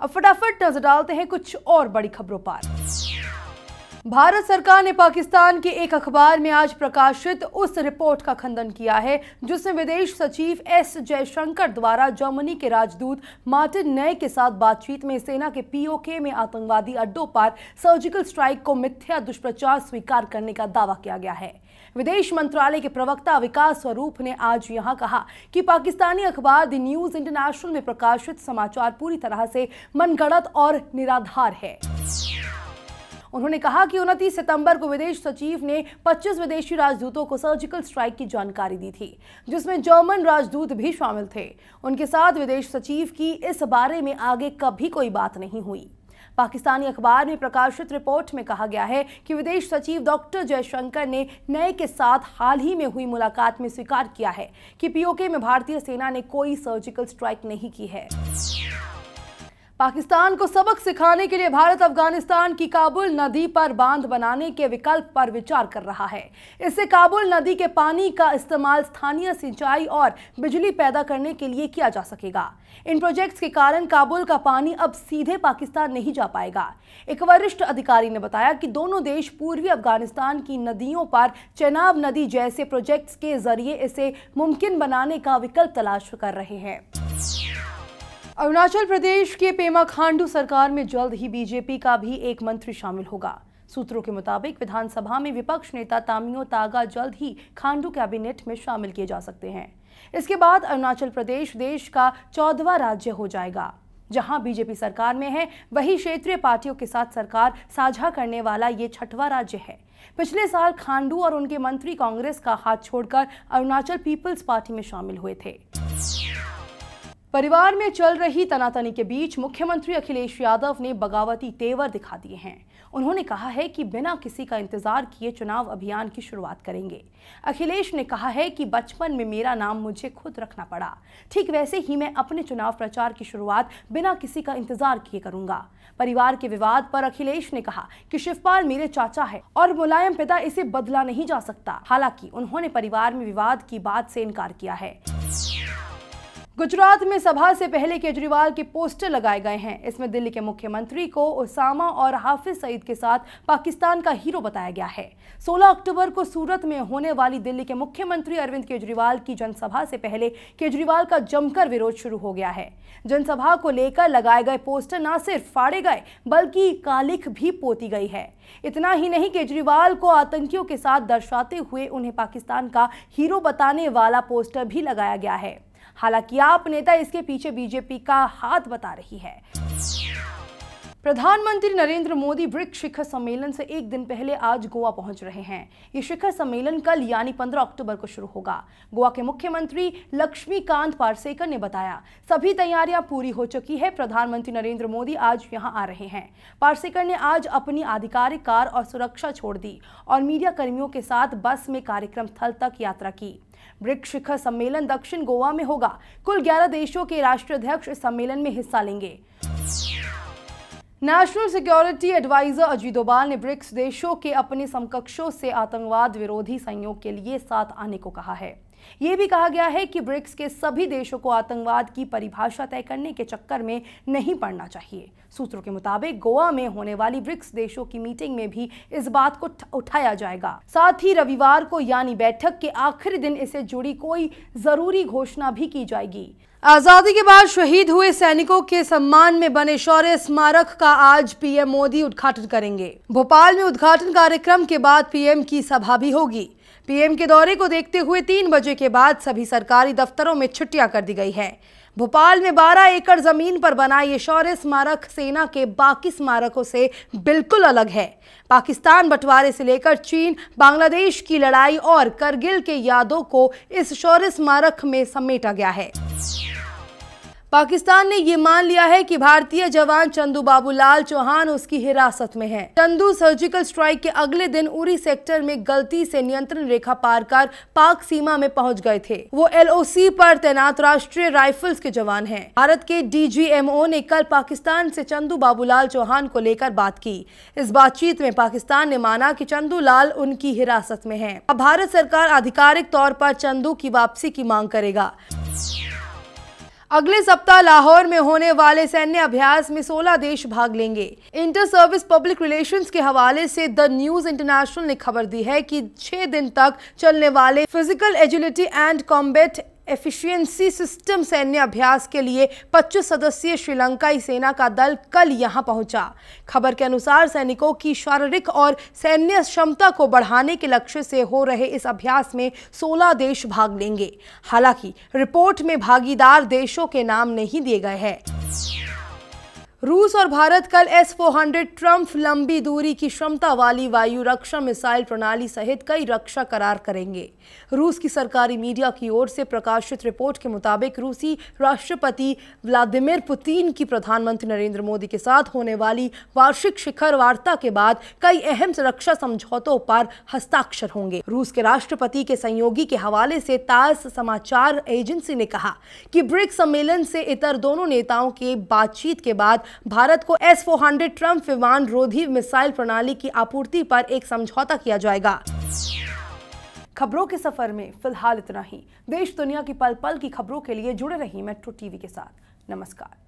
अब फटाफट नजर डालते हैं कुछ और बड़ी खबरों पर भारत सरकार ने पाकिस्तान के एक अखबार में आज प्रकाशित उस रिपोर्ट का खंडन किया है जिसमें विदेश सचिव एस जयशंकर द्वारा जर्मनी के राजदूत मार्टिन नए के साथ बातचीत में सेना के पीओके में आतंकवादी अड्डों पर सर्जिकल स्ट्राइक को मिथ्या दुष्प्रचार स्वीकार करने का दावा किया गया है विदेश मंत्रालय के प्रवक्ता विकास स्वरूप ने आज यहां कहा कि पाकिस्तानी अखबार द न्यूज इंटरनेशनल में प्रकाशित समाचार पूरी तरह से मनगढ़ंत और निराधार है उन्होंने कहा कि उनतीस सितंबर को विदेश सचिव ने 25 विदेशी राजदूतों को सर्जिकल स्ट्राइक की जानकारी दी थी जिसमें जर्मन राजदूत भी शामिल थे उनके साथ विदेश सचिव की इस बारे में आगे कभी कोई बात नहीं हुई पाकिस्तानी अखबार में प्रकाशित रिपोर्ट में कहा गया है कि विदेश सचिव डॉक्टर जयशंकर ने नए के साथ हाल ही में हुई मुलाकात में स्वीकार किया है कि पीओके में भारतीय सेना ने कोई सर्जिकल स्ट्राइक नहीं की है पाकिस्तान को सबक सिखाने के लिए भारत अफगानिस्तान की काबुल नदी पर बांध बनाने के विकल्प पर विचार कर रहा है इससे काबुल नदी के पानी का इस्तेमाल स्थानीय सिंचाई और बिजली पैदा करने के लिए किया जा सकेगा इन प्रोजेक्ट्स के कारण काबुल का पानी अब सीधे पाकिस्तान नहीं जा पाएगा एक वरिष्ठ अधिकारी ने बताया कि दोनों देश पूर्वी अफगानिस्तान की नदियों पर चेनाब नदी जैसे प्रोजेक्ट्स के जरिए इसे मुमकिन बनाने का विकल्प तलाश कर रहे हैं अरुणाचल प्रदेश के पेमा खांडू सरकार में जल्द ही बीजेपी का भी एक मंत्री शामिल होगा सूत्रों के मुताबिक विधानसभा में विपक्ष नेता तामियो तागा जल्द ही खांडू कैबिनेट में शामिल किए जा सकते हैं इसके बाद अरुणाचल प्रदेश देश का चौदवा राज्य हो जाएगा जहां बीजेपी सरकार में है वही क्षेत्रीय पार्टियों के साथ सरकार साझा करने वाला ये छठवा राज्य है पिछले साल खांडू और उनके मंत्री कांग्रेस का हाथ छोड़कर अरुणाचल पीपल्स पार्टी में शामिल हुए थे परिवार में चल रही तनातनी के बीच मुख्यमंत्री अखिलेश यादव ने बगावती तेवर दिखा दिए हैं उन्होंने कहा है कि बिना किसी का इंतजार किए चुनाव अभियान की शुरुआत करेंगे अखिलेश ने कहा है कि बचपन में मेरा नाम मुझे खुद रखना पड़ा ठीक वैसे ही मैं अपने चुनाव प्रचार की शुरुआत बिना किसी का इंतजार किए करूंगा परिवार के विवाद पर अखिलेश ने कहा कि शिवपाल मेरे चाचा है और मुलायम पिता इसे बदला नहीं जा सकता हालांकि उन्होंने परिवार में विवाद की बात से इनकार किया है गुजरात में सभा से पहले केजरीवाल के पोस्टर लगाए गए हैं इसमें दिल्ली के मुख्यमंत्री को ओसामा और हाफिज सईद के साथ पाकिस्तान का हीरो बताया गया है 16 अक्टूबर को सूरत में होने वाली दिल्ली के मुख्यमंत्री अरविंद केजरीवाल की जनसभा से पहले केजरीवाल का जमकर विरोध शुरू हो गया है जनसभा को लेकर लगाए गए पोस्टर न सिर्फ फाड़े गए बल्कि कालिख भी पोती गई है इतना ही नहीं केजरीवाल को आतंकियों के साथ दर्शाते हुए उन्हें पाकिस्तान का हीरो बताने वाला पोस्टर भी लगाया गया है हालांकि आप नेता इसके पीछे बीजेपी का हाथ बता रही है प्रधानमंत्री नरेंद्र मोदी ब्रिक्स शिखर सम्मेलन से एक दिन पहले आज गोवा पहुंच रहे हैं ये शिखर सम्मेलन कल यानी 15 अक्टूबर को शुरू होगा गोवा के मुख्यमंत्री लक्ष्मीकांत पारसेकर ने बताया सभी तैयारियां पूरी हो चुकी है प्रधानमंत्री नरेंद्र मोदी आज यहां आ रहे हैं पारसेकर ने आज अपनी आधिकारिक कार और सुरक्षा छोड़ दी और मीडिया कर्मियों के साथ बस में कार्यक्रम स्थल तक यात्रा की ब्रिक्स शिखर सम्मेलन दक्षिण गोवा में होगा कुल ग्यारह देशों के राष्ट्राध्यक्ष इस सम्मेलन में हिस्सा लेंगे national security adviser Ajit Doval ने ब्रिक्स देशों के अपने समकक्षों से आतंकवाद विरोधी संयोग के लिए साथ आने को कहा है ये भी कहा गया है कि ब्रिक्स के सभी देशों को आतंकवाद की परिभाषा तय करने के चक्कर में नहीं पड़ना चाहिए सूत्रों के मुताबिक गोवा में होने वाली ब्रिक्स देशों की मीटिंग में भी इस बात को उठाया जाएगा साथ ही रविवार को यानी बैठक के आखिरी दिन इसे जुड़ी कोई जरूरी घोषणा भी की जाएगी आज़ादी के बाद शहीद हुए सैनिकों के सम्मान में बने शौर्य स्मारक का आज पीएम मोदी उद्घाटन करेंगे भोपाल में उद्घाटन कार्यक्रम के बाद पीएम की सभा भी होगी पीएम के दौरे को देखते हुए तीन बजे के बाद सभी सरकारी दफ्तरों में छुट्टियां कर दी गई हैं भोपाल में 12 एकड़ जमीन पर बना ये शौर्य स्मारक सेना के बाकी स्मारकों से बिल्कुल अलग है पाकिस्तान बंटवारे से लेकर चीन बांग्लादेश की लड़ाई और करगिल के यादों को इस शौर्य स्मारक में समेटा गया है पाकिस्तान ने ये मान लिया है कि भारतीय जवान चंदू बाबूलाल चौहान उसकी हिरासत में हैं। चंदू सर्जिकल स्ट्राइक के अगले दिन उरी सेक्टर में गलती से नियंत्रण रेखा पार कर पाक सीमा में पहुंच गए थे वो एलओसी पर तैनात राष्ट्रीय राइफल्स के जवान हैं। भारत के डीजीएमओ ने कल पाकिस्तान से चंदू बाबूलाल चौहान को लेकर बात की इस बातचीत में पाकिस्तान ने माना की चंदू लाल उनकी हिरासत में है अब भारत सरकार आधिकारिक तौर पर चंदू की वापसी की मांग करेगा अगले सप्ताह लाहौर में होने वाले सैन्य अभ्यास में 16 देश भाग लेंगे इंटर सर्विस पब्लिक रिलेशंस के हवाले से द न्यूज इंटरनेशनल ने खबर दी है कि छह दिन तक चलने वाले physical agility and combat efficiency system सैन्य अभ्यास के लिए 25 सदस्यीय श्रीलंकाई सेना का दल कल यहां पहुंचा खबर के अनुसार सैनिकों की शारीरिक और सैन्य क्षमता को बढ़ाने के लक्ष्य से हो रहे इस अभ्यास में 16 देश भाग लेंगे हालांकि रिपोर्ट में भागीदार देशों के नाम नहीं दिए गए हैं रूस और भारत कल एस फोर हंड्रेड ट्रम्फ लंबी दूरी की क्षमता वाली वायु रक्षा मिसाइल प्रणाली सहित कई रक्षा करार करेंगे रूस की सरकारी मीडिया की ओर से प्रकाशित रिपोर्ट के मुताबिक रूसी राष्ट्रपति व्लादिमीर पुतिन की प्रधानमंत्री नरेंद्र मोदी के साथ होने वाली वार्षिक शिखर वार्ता के बाद कई अहम रक्षा समझौतों पर हस्ताक्षर होंगे रूस के राष्ट्रपति के सहयोगी के हवाले से तास समाचार एजेंसी ने कहा कि ब्रिक्स सम्मेलन से इतर दोनों नेताओं के बातचीत के बाद भारत को एस फोर हंड्रेड ट्रम्प विमान रोधी मिसाइल प्रणाली की आपूर्ति पर एक समझौता किया जाएगा खबरों के सफर में फिलहाल इतना ही देश दुनिया की पल पल की खबरों के लिए जुड़े रही मेट्रो टीवी के साथ नमस्कार